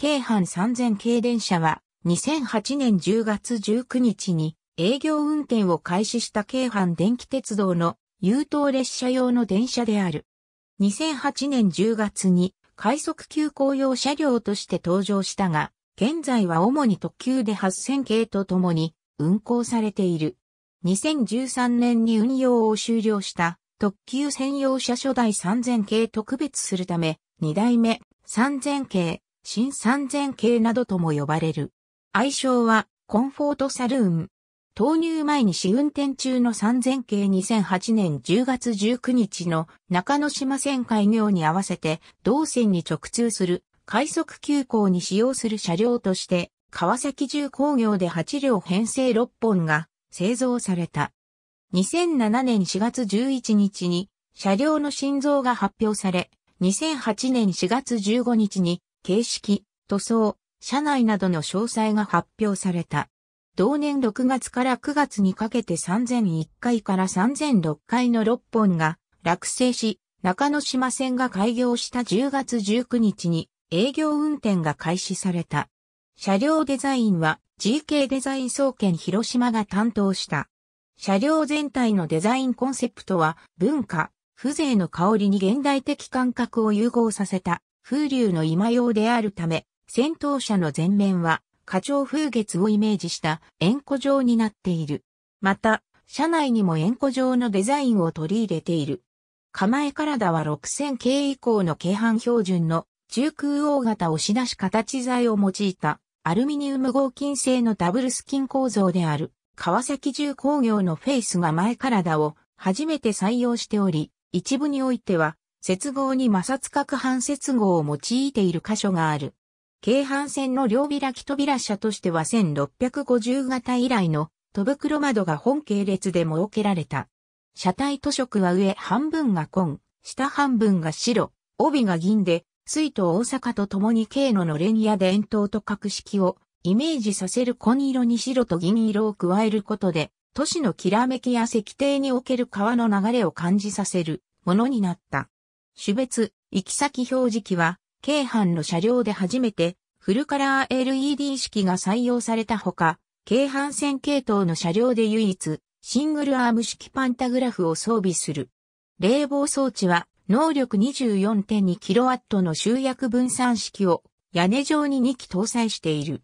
京阪3000系電車は2008年10月19日に営業運転を開始した京阪電気鉄道の優等列車用の電車である。2008年10月に快速急行用車両として登場したが、現在は主に特急で8000系とともに運行されている。2013年に運用を終了した特急専用車初代3000系特別するため、2代目3000系、新3000系などとも呼ばれる。愛称は、コンフォートサルーン。投入前に試運転中の3000系2008年10月19日の中之島線開業に合わせて同線に直通する快速急行に使用する車両として川崎重工業で8両編成6本が製造された。2007年4月11日に車両の心臓が発表され、2008年4月15日に形式、塗装、車内などの詳細が発表された。同年6月から9月にかけて3001回から3006回の6本が落成し、中野島線が開業した10月19日に営業運転が開始された。車両デザインは GK デザイン総研広島が担当した。車両全体のデザインコンセプトは文化、風情の香りに現代的感覚を融合させた風流の今用であるため、戦闘車の前面は、花鳥風月をイメージした円弧状になっている。また、車内にも円弧状のデザインを取り入れている。構え体は6000系以降の軽半標準の中空大型押し出し形材を用いたアルミニウム合金製のダブルスキン構造である川崎重工業のフェイスが前体を初めて採用しており、一部においては接合に摩擦角反接合を用いている箇所がある。京阪線の両開き扉車としては1650型以来の戸袋窓が本系列で設けられた。車体塗色は上半分が紺、下半分が白、帯が銀で、水と大阪と共に経路の連や伝統と格式をイメージさせる紺色に白と銀色を加えることで、都市のきらめきや石庭における川の流れを感じさせるものになった。種別、行き先表示器は、京阪の車両で初めて、フルカラー LED 式が採用されたほか、京阪線系統の車両で唯一、シングルアーム式パンタグラフを装備する。冷房装置は、能力 24.2kW の集約分散式を屋根上に2機搭載している。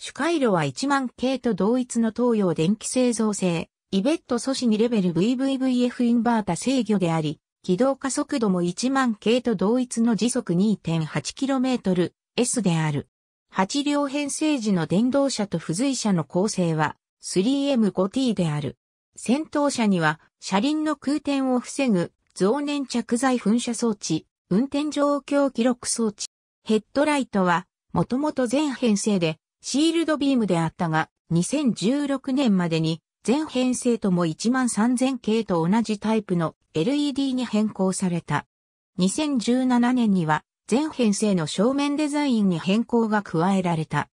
主回路は1万系と同一の東洋電気製造製、イベット素子2レベル VVVF インバータ制御であり、軌道加速度も1万系と同一の時速 2.8km S である。8両編成時の電動車と付随車の構成は 3M5T である。先頭車には車輪の空転を防ぐ増粘着剤噴射装置、運転状況記録装置。ヘッドライトはもともと全編成でシールドビームであったが2016年までに全編成とも1万3000系と同じタイプの LED に変更された。2017年には全編成の正面デザインに変更が加えられた。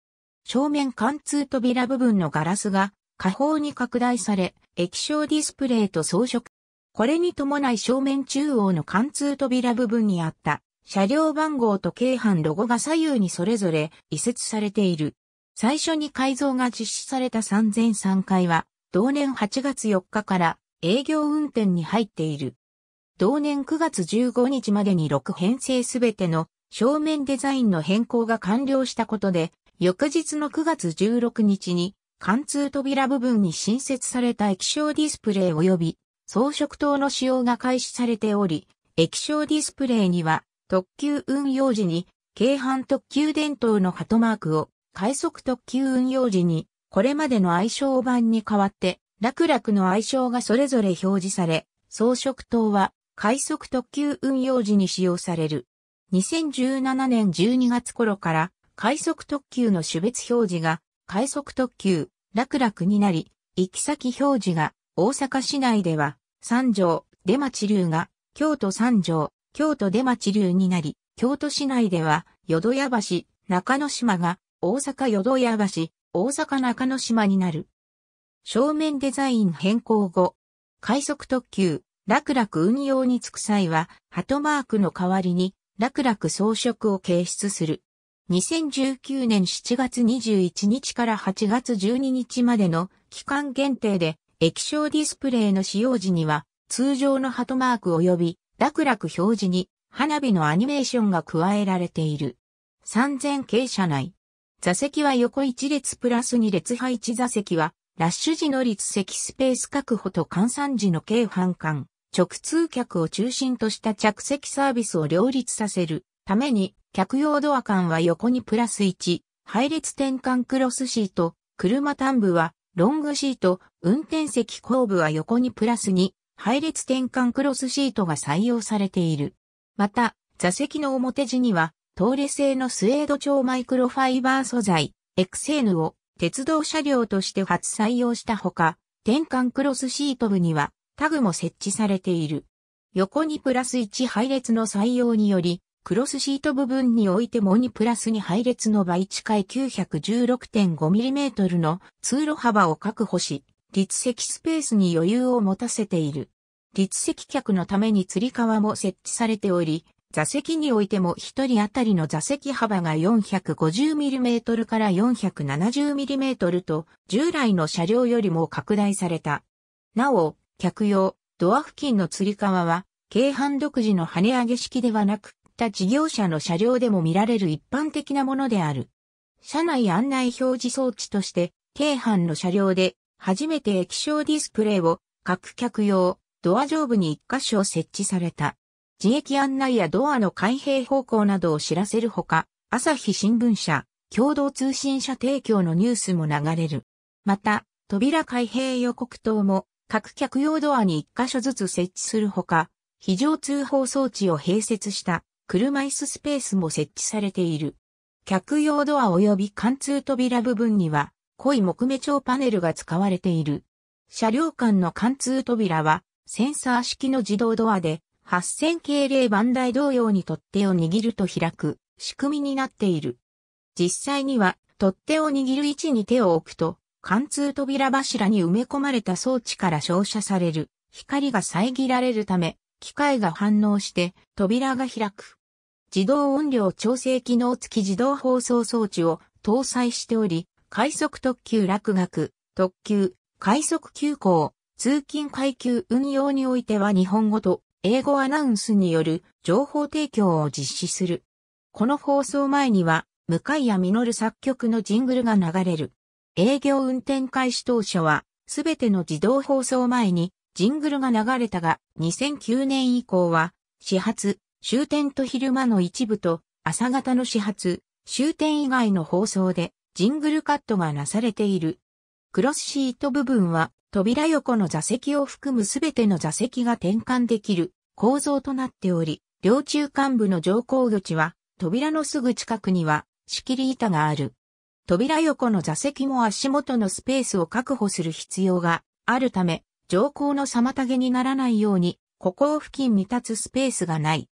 正面貫通扉部分のガラスが下方に拡大され、液晶ディスプレイと装飾。これに伴い正面中央の貫通扉部分にあった車両番号と京阪ロゴが左右にそれぞれ移設されている。最初に改造が実施された3003回は同年8月4日から営業運転に入っている。同年9月15日までに6編成すべての正面デザインの変更が完了したことで、翌日の9月16日に貫通扉部分に新設された液晶ディスプレイ及び装飾灯の使用が開始されており、液晶ディスプレイには特急運用時に京阪特急電灯のハトマークを快速特急運用時にこれまでの愛称版に代わって楽々の愛称がそれぞれ表示され、装飾灯は快速特急運用時に使用される。2017年12月頃から快速特急の種別表示が快速特急楽々になり、行き先表示が大阪市内では三条出町流が京都三条京都出町流になり、京都市内では淀屋橋中之島が大阪淀屋橋大阪中之島になる。正面デザイン変更後、快速特急、楽々運用に着く際は、ハトマークの代わりに、楽々装飾を掲出する。2019年7月21日から8月12日までの期間限定で、液晶ディスプレイの使用時には、通常のハトマーク及び、楽々表示に、花火のアニメーションが加えられている。3000系車内。座席は横1列プラス2列配置座席はラッシュ時の立席スペース確保と換算時の軽半管、直通客を中心とした着席サービスを両立させるために、客用ドア間は横にプラス1、配列転換クロスシート、車端部はロングシート、運転席後部は横にプラス2、配列転換クロスシートが採用されている。また、座席の表地には、トーレ製のスエード調マイクロファイバー素材、エクセーヌを、鉄道車両として初採用したほか、転換クロスシート部にはタグも設置されている。横にプラス1配列の採用により、クロスシート部分においても2プラス2配列の倍近い 916.5mm の通路幅を確保し、立席スペースに余裕を持たせている。立席客のために釣り革も設置されており、座席においても1人当たりの座席幅が 450mm から 470mm と従来の車両よりも拡大された。なお、客用、ドア付近の吊り革は、軽半独自の跳ね上げ式ではなく、他事業者の車両でも見られる一般的なものである。車内案内表示装置として、軽半の車両で、初めて液晶ディスプレイを、各客用、ドア上部に1箇所設置された。自駅案内やドアの開閉方向などを知らせるほか、朝日新聞社、共同通信社提供のニュースも流れる。また、扉開閉予告灯も各客用ドアに1箇所ずつ設置するほか、非常通報装置を併設した車椅子スペースも設置されている。客用ドア及び貫通扉部分には濃い木目調パネルが使われている。車両間の貫通扉はセンサー式の自動ドアで8000系例番台同様に取っ手を握ると開く仕組みになっている。実際には取っ手を握る位置に手を置くと貫通扉柱に埋め込まれた装置から照射される光が遮られるため機械が反応して扉が開く。自動音量調整機能付き自動放送装置を搭載しており、快速特急落学、特急、快速急行、通勤階級運用においては日本語と英語アナウンスによる情報提供を実施する。この放送前には、向谷実作曲のジングルが流れる。営業運転開始当初は、すべての自動放送前にジングルが流れたが、2009年以降は、始発、終点と昼間の一部と、朝方の始発、終点以外の放送で、ジングルカットがなされている。クロスシート部分は扉横の座席を含むすべての座席が転換できる構造となっており、両中間部の乗降口は、扉のすぐ近くには、仕切り板がある。扉横の座席も足元のスペースを確保する必要があるため、乗降の妨げにならないように、ここを付近に立つスペースがない。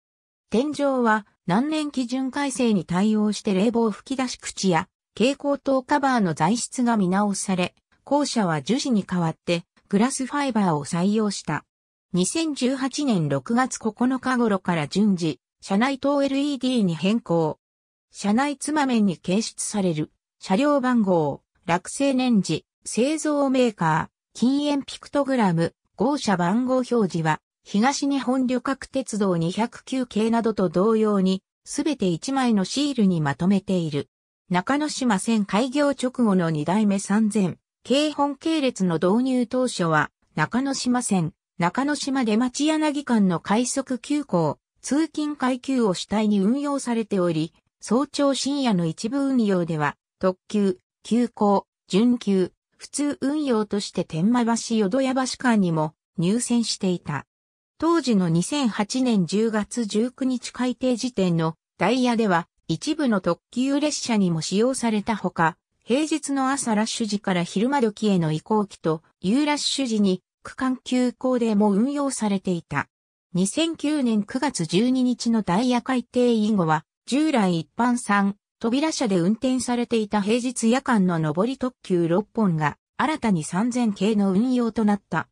天井は、何年基準改正に対応して冷房吹き出し口や、蛍光灯カバーの材質が見直され、後者は樹脂に代わってグラスファイバーを採用した。2018年6月9日頃から順次、車内灯 LED に変更。車内つまめに掲出される、車両番号、落成年次、製造メーカー、禁煙ピクトグラム、号車番号表示は、東日本旅客鉄道209系などと同様に、すべて1枚のシールにまとめている。中野島線開業直後の2代目3000、京本系列の導入当初は、中野島線、中野島出町柳間の快速急行、通勤階級を主体に運用されており、早朝深夜の一部運用では、特急、急行、準急、普通運用として天満橋淀屋橋間にも入線していた。当時の2008年10月19日改定時点のダイヤでは一部の特急列車にも使用されたほか、平日の朝ラッシュ時から昼間時への移行期と、夕ラッシュ時に区間急行でも運用されていた。2009年9月12日のダイヤ改定以後は、従来一般3、扉車で運転されていた平日夜間の上り特急6本が、新たに3000系の運用となった。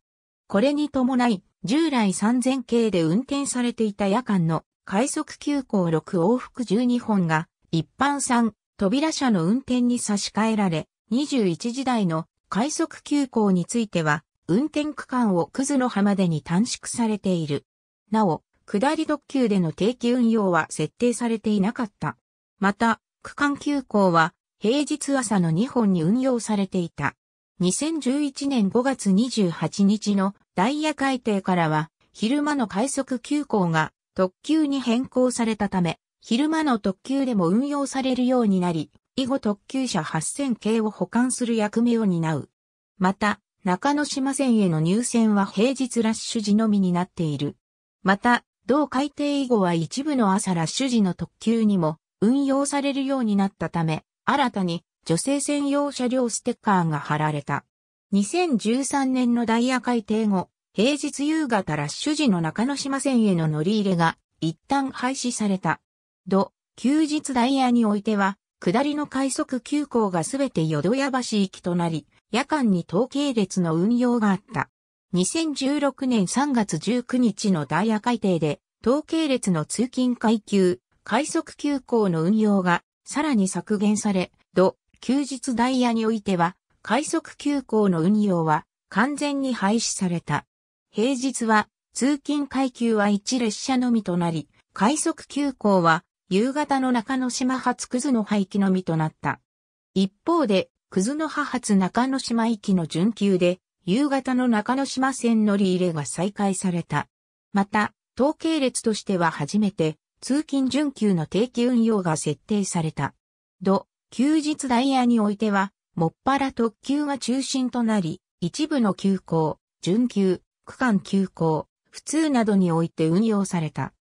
これに伴い、従来3000系で運転されていた夜間の快速急行6往復12本が、一般3、扉車の運転に差し替えられ、21時台の快速急行については、運転区間をクズの浜でに短縮されている。なお、下り特急での定期運用は設定されていなかった。また、区間急行は平日朝の2本に運用されていた。2011年5月28日のダイヤ改定からは、昼間の快速急行が特急に変更されたため、昼間の特急でも運用されるようになり、以後特急車8000系を保管する役目を担う。また、中野島線への入線は平日ラッシュ時のみになっている。また、同改定以後は一部の朝ラッシュ時の特急にも運用されるようになったため、新たに女性専用車両ステッカーが貼られた。2013年のダイヤ改定後、平日夕方ラッシュ時の中野島線への乗り入れが一旦廃止された。ど、休日ダイヤにおいては、下りの快速急行がすべて淀屋橋行きとなり、夜間に統計列の運用があった。2016年3月19日のダイヤ改定で、統計列の通勤階級、快速急行の運用がさらに削減され、土、休日ダイヤにおいては、快速急行の運用は完全に廃止された。平日は通勤階級は1列車のみとなり、快速急行は夕方の中之島発クズの廃棄のみとなった。一方で、クズの葉発中之島行きの準急で、夕方の中之島線乗り入れが再開された。また、統計列としては初めて、通勤準急の定期運用が設定された。土、休日ダイヤにおいては、もっぱら特急が中心となり、一部の急行、準急、区間急行、普通などにおいて運用された。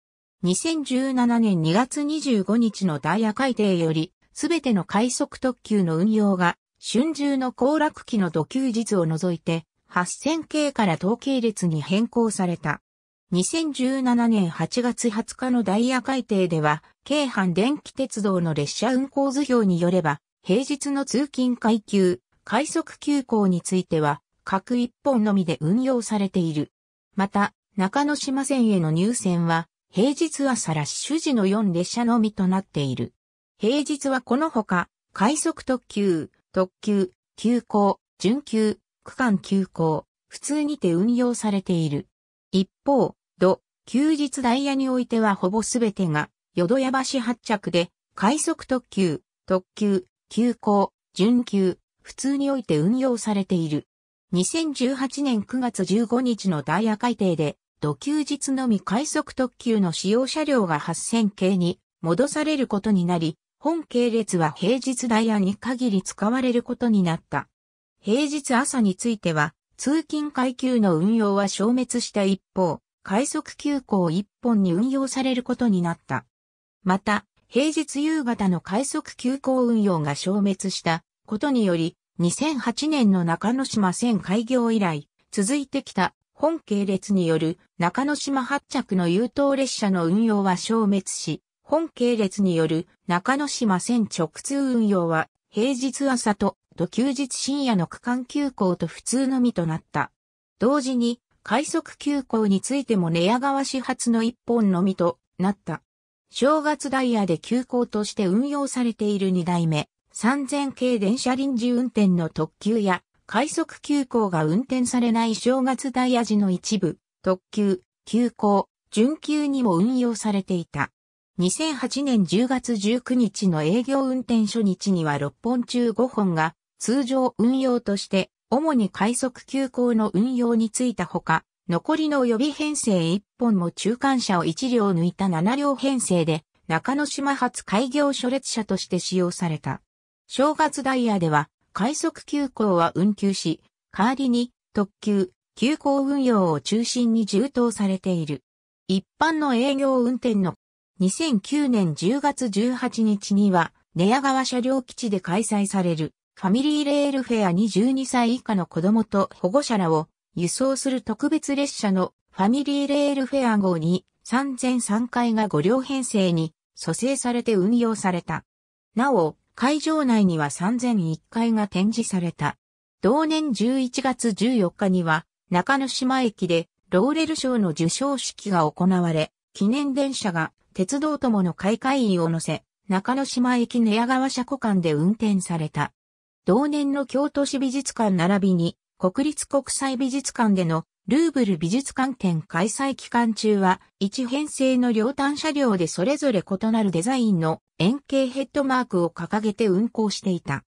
2017年2月25日のダイヤ改定より、すべての快速特急の運用が、春秋の降落期の土休日を除いて、8000系から統計列に変更された。2017年8月20日のダイヤ改定では、京阪電気鉄道の列車運行図表によれば、平日の通勤階級、快速急行については、各一本のみで運用されている。また、中野島線への入線は、平日朝ラッシュ時の4列車のみとなっている。平日はこのほか、快速特急、特急、急行、準急、区間急行、普通にて運用されている。一方、土、休日ダイヤにおいてはほぼすべてが、淀屋橋発着で、快速特急、特急、急行、準急、普通において運用されている。2018年9月15日のダイヤ改定で、土休日のみ快速特急の使用車両が8000系に戻されることになり、本系列は平日ダイヤに限り使われることになった。平日朝については、通勤階級の運用は消滅した一方、快速急行1本に運用されることになった。また、平日夕方の快速急行運用が消滅したことにより、2008年の中野島線開業以来、続いてきた本系列による中之島発着の優等列車の運用は消滅し、本系列による中之島線直通運用は平日朝と土休日深夜の区間休校と普通のみとなった。同時に快速急行についても寝屋川始発の一本のみとなった。正月ダイヤで急行として運用されている二代目、3000系電車臨時運転の特急や快速急行が運転されない正月ダイヤ時の一部、特急、急行、準急にも運用されていた。2008年10月19日の営業運転初日には6本中5本が通常運用として主に快速急行の運用についたほか、残りの予備編成1本も中間車を1両抜いた7両編成で中野島発開業初列車として使用された。正月ダイヤでは快速急行は運休し、代わりに特急、急行運用を中心に充当されている。一般の営業運転の2009年10月18日には、寝屋川車両基地で開催されるファミリーレールフェアに12歳以下の子供と保護者らを輸送する特別列車のファミリーレールフェア号に3003回が5両編成に蘇生されて運用された。なお、会場内には3001回が展示された。同年11月14日には、中之島駅でローレル賞の受賞式が行われ、記念電車が鉄道友の開会員を乗せ、中之島駅寝屋川車庫間で運転された。同年の京都市美術館並びに国立国際美術館でのルーブル美術館展開催期間中は、一編成の両端車両でそれぞれ異なるデザインの円形ヘッドマークを掲げて運行していた。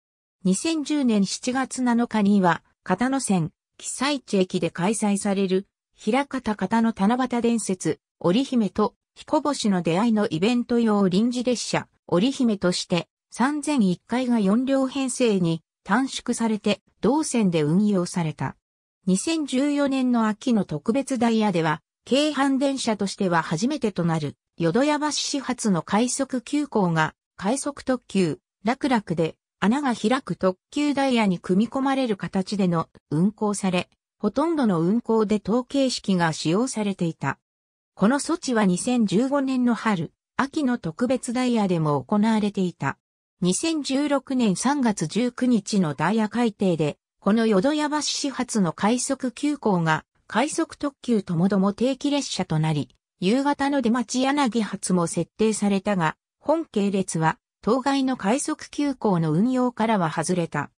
2010年7月7日には、片野線、木西地駅で開催される、平方方の七夕伝説、織姫と彦星の出会いのイベント用臨時列車、織姫として3001回が4両編成に短縮されて同線で運用された。2014年の秋の特別ダイヤでは、京阪電車としては初めてとなる、淀屋橋始発の快速急行が、快速特急、楽楽で、穴が開く特急ダイヤに組み込まれる形での運行され、ほとんどの運行で統計式が使用されていた。この措置は2015年の春、秋の特別ダイヤでも行われていた。2016年3月19日のダイヤ改定で、この淀屋橋始発の快速急行が、快速特急ともども定期列車となり、夕方の出町柳発も設定されたが、本系列は、当該の快速急行の運用からは外れた。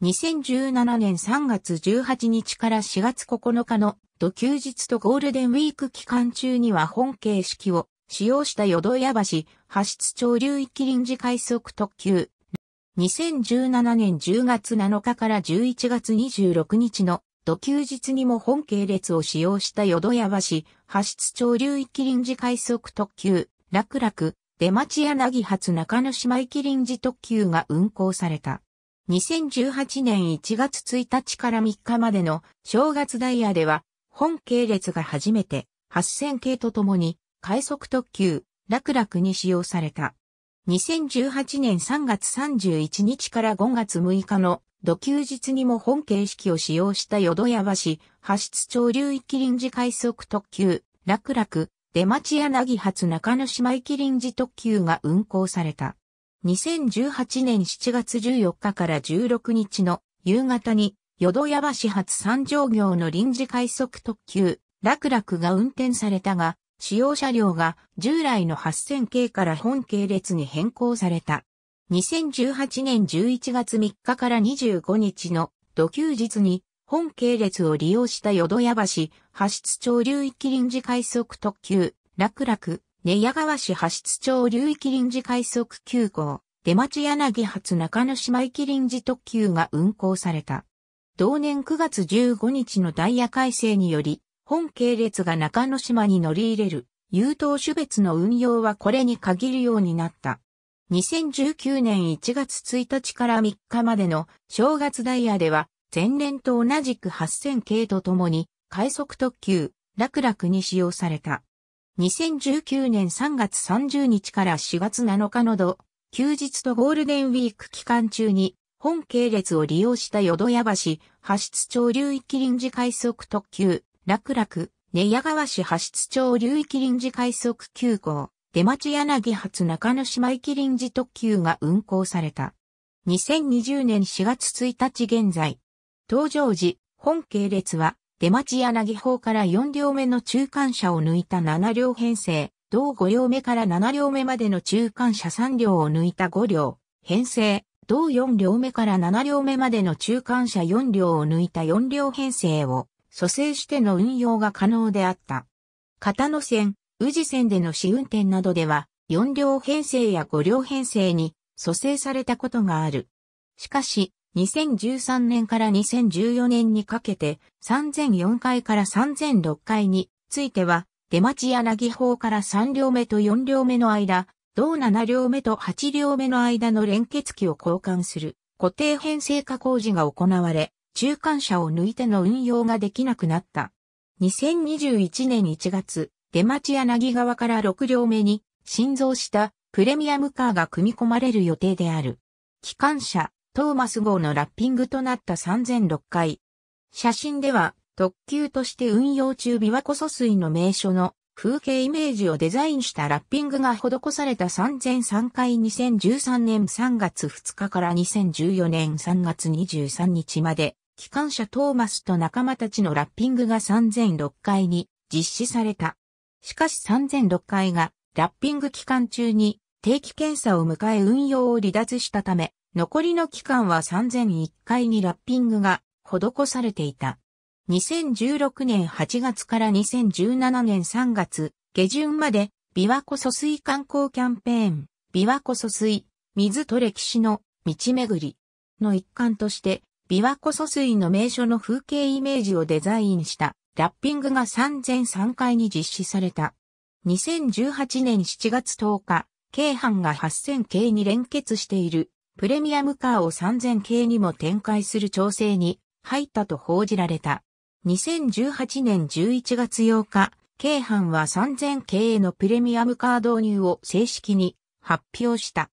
2017年3月18日から4月9日の土休日とゴールデンウィーク期間中には本形式を使用した淀屋橋、発出町流域臨時快速特急、2017年10月7日から11月26日の土休日にも本系列を使用した淀屋橋、発出町流域臨時快速特急、楽々、出町柳発中野島域臨時特急が運行された。2018年1月1日から3日までの正月ダイヤでは、本系列が初めて8000系とともに快速特急、楽々に使用された。2018年3月31日から5月6日の土休日にも本形式を使用した淀屋橋、発出町流域臨時快速特急、楽楽、出町柳発中野島域臨時特急が運行された。2018年7月14日から16日の夕方に、淀屋橋発三条行の臨時快速特急、楽楽が運転されたが、使用車両が従来の8000系から本系列に変更された。2018年11月3日から25日の土休日に本系列を利用した淀屋橋、橋出町流域臨時快速特急、楽楽、根屋川市橋出町流域臨時快速急行、出町柳発中野島駅臨時特急が運行された。同年9月15日のダイヤ改正により、本系列が中之島に乗り入れる、優等種別の運用はこれに限るようになった。2019年1月1日から3日までの正月ダイヤでは、前年と同じく8000系とともに、快速特急、楽々に使用された。2019年3月30日から4月7日の度。休日とゴールデンウィーク期間中に、本系列を利用した淀屋橋、発出町流域臨時快速特急、楽楽、根屋川市派出町流域臨時快速急行、出町柳発中野島駅臨時特急が運行された。2020年4月1日現在、登場時、本系列は、出町柳方から4両目の中間車を抜いた7両編成、同5両目から7両目までの中間車3両を抜いた5両、編成、同4両目から7両目までの中間車4両を抜いた4両編成を蘇生しての運用が可能であった。片野線、宇治線での試運転などでは、4両編成や5両編成に蘇生されたことがある。しかし、2013年から2014年にかけて、3004回から3006回については、出町柳法から3両目と4両目の間、同7両目と8両目の間の連結機を交換する固定編成化工事が行われ、中間車を抜いての運用ができなくなった。2021年1月、出町柳川から6両目に、新造したプレミアムカーが組み込まれる予定である。機関車、トーマス号のラッピングとなった3006回。写真では、特急として運用中琵琶湖疎水の名所の風景イメージをデザインしたラッピングが施された3003回2013年3月2日から2014年3月23日まで機関車トーマスと仲間たちのラッピングが3006回に実施された。しかし3006回がラッピング期間中に定期検査を迎え運用を離脱したため、残りの期間は3001回にラッピングが施されていた。2016年8月から2017年3月下旬まで琵琶湖疎水観光キャンペーン、琵琶湖疎水、水と歴史の道巡りの一環として琵琶湖疎水の名所の風景イメージをデザインしたラッピングが3003回に実施された。2018年7月10日、京阪が8000系に連結しているプレミアムカーを3000系にも展開する調整に入ったと報じられた。2018年11月8日、京阪は3000系へのプレミアムカー導入を正式に発表した。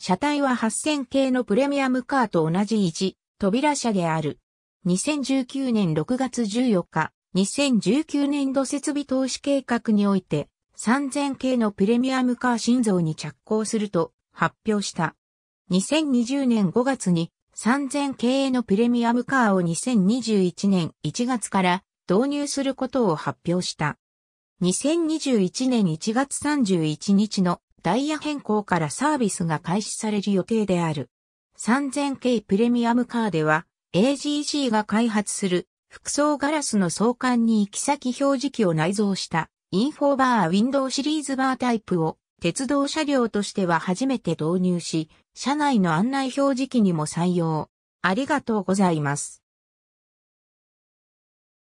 車体は8000系のプレミアムカーと同じ1扉社である。2019年6月14日、2019年度設備投資計画において、3000系のプレミアムカー心臓に着工すると発表した。2020年5月に3000系のプレミアムカーを2021年1月から導入することを発表した。2021年1月31日のダイヤ変更からサービスが開始される予定である。3000系プレミアムカーでは AGC が開発する複層ガラスの相関に行き先表示器を内蔵したインフォーバーウィンドウシリーズバータイプを鉄道車両としては初めて導入し、車内の案内表示器にも採用。ありがとうございます。